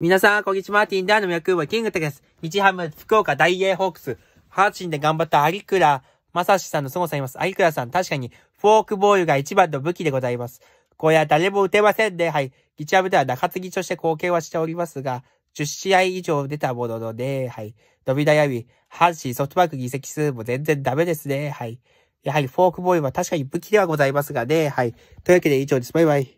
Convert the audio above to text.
皆さん、こんにちは。ティンダーの役はキングタです。日ハム、福岡、大英ホークス、阪神で頑張った有倉正史さんの凄さいます。有倉さん、確かに、フォークボールが一番の武器でございます。これは誰も打てませんで、はい。日ハムでは中継ぎとして貢献はしておりますが、10試合以上出たもののね、はい。伸び悩み、阪神、ソフトバンク議席数も全然ダメですね、はい。やはりフォークボーイは確かに武器ではございますがね、はい。というわけで以上です。バイバイ。